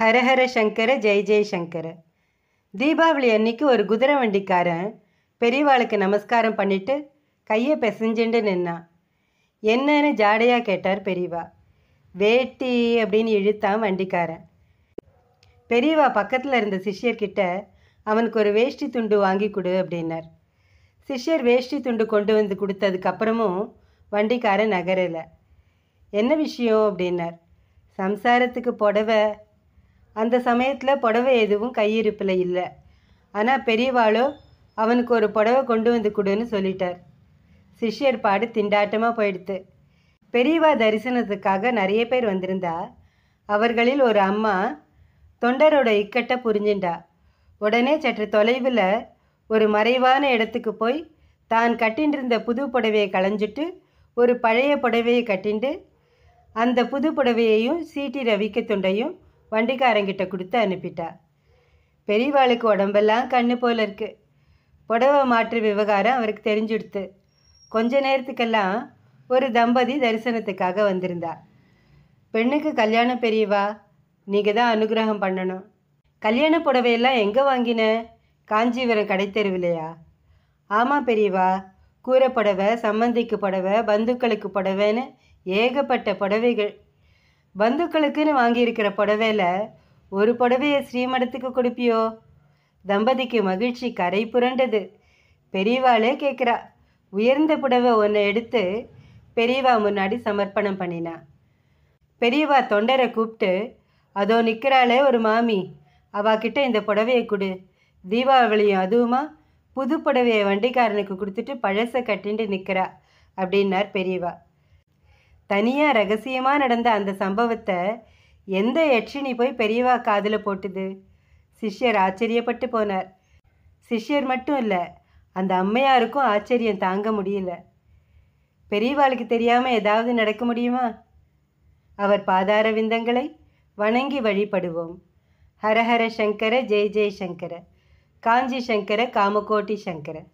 ஹரஹர சங்கர ஜெய் ஜெய் தீபாவளி அன்னைக்கு ஒரு குதிரை வண்டிக்காரன் பெரியவாளுக்கு நமஸ்காரம் பண்ணிட்டு கையை பிசைஞ்சுண்டு நின்னான் என்னன்னு ஜாடையாக கேட்டார் பெரியவா வேட்டி அப்படின்னு இழுத்தான் வண்டிக்காரன் பெரியவா பக்கத்தில் இருந்த சிஷ்யர்கிட்ட அவனுக்கு ஒரு வேஷ்டி துண்டு வாங்கி கொடு அப்படின்னார் சிஷ்யர் வேஷ்டி துண்டு கொண்டு வந்து கொடுத்ததுக்கப்புறமும் வண்டிக்காரன் நகரலை என்ன விஷயம் அப்படின்னார் சம்சாரத்துக்கு புடவை அந்த சமயத்தில் புடவை எதுவும் கையிருப்பில் இல்லை ஆனால் பெரியவாளோ அவனுக்கு ஒரு புடவை கொண்டு வந்து கொடுன்னு சொல்லிட்டார் சிஷ்யர் பாடு திண்டாட்டமாக போயிடுத்து பெரியவா தரிசனத்துக்காக நிறைய பேர் வந்திருந்தா அவர்களில் ஒரு அம்மா தொண்டரோட இக்கட்டை புரிஞ்சின்றா உடனே சற்று தொலைவில் ஒரு மறைவான இடத்துக்கு போய் தான் கட்டின்றிருந்த புது புடவையை களைஞ்சிட்டு ஒரு பழைய புடவையை கட்டிண்டு அந்த புது புடவையையும் சீட்டி ரவிக்க தொண்டையும் வண்டிக்காரங்கிட்ட கொடுத்து அனுப்பிட்டா பெரியவாளுக்கு உடம்பெல்லாம் கண்ணு போல இருக்கு புடவை மாற்று விவகாரம் அவருக்கு தெரிஞ்சுடுத்து கொஞ்ச நேரத்துக்கெல்லாம் ஒரு தம்பதி தரிசனத்துக்காக வந்திருந்தா பெண்ணுக்கு கல்யாணம் பெரியவா நீங்கள் தான் அனுகிரகம் பண்ணணும் கல்யாண புடவையெல்லாம் எங்கே வாங்கின காஞ்சிபுரம் கடை தெருவில்லையா ஆமாம் பெரியவா கூரை புடவை சம்மந்திக்கு புடவை பந்துக்களுக்கு புடவைன்னு ஏகப்பட்ட புடவைகள் பந்துக்களுக்குன்னு வாங்கியிருக்கிற புடவையில் ஒரு புடவையை ஸ்ரீமடத்துக்கு கொடுப்பியோ தம்பதிக்கு மகிழ்ச்சி கரை புரண்டது பெரியவாளே கேட்குறா உயர்ந்த புடவை ஒன்றை எடுத்து பெரியவா முன்னாடி சமர்ப்பணம் பண்ணினா பெரியவா தொண்டரை கூப்பிட்டு அதோ நிற்கிறாளே ஒரு மாமி அவாக்கிட்ட இந்த புடவையை கொடு தீபாவளியும் அதுவுமா புது புடவையை வண்டிக்காரனுக்கு கொடுத்துட்டு பழசை கட்டிண்டு நிற்கிறா அப்படின்னார் பெரியவா தனியாக ரகசியமாக நடந்த அந்த சம்பவத்தை எந்த யட்சினி போய் பெரியவா காதில் போட்டுது சிஷ்யர் ஆச்சரியப்பட்டு போனார் சிஷ்யர் மட்டும் இல்லை அந்த அம்மையாருக்கும் ஆச்சரியம் தாங்க முடியல பெரியவாளுக்கு தெரியாமல் ஏதாவது நடக்க முடியுமா அவர் பாதார விந்தங்களை வணங்கி வழிபடுவோம் ஹரஹர சங்கர ஜெய் ஜெய் சங்கர காஞ்சி சங்கர காமகோட்டி சங்கரை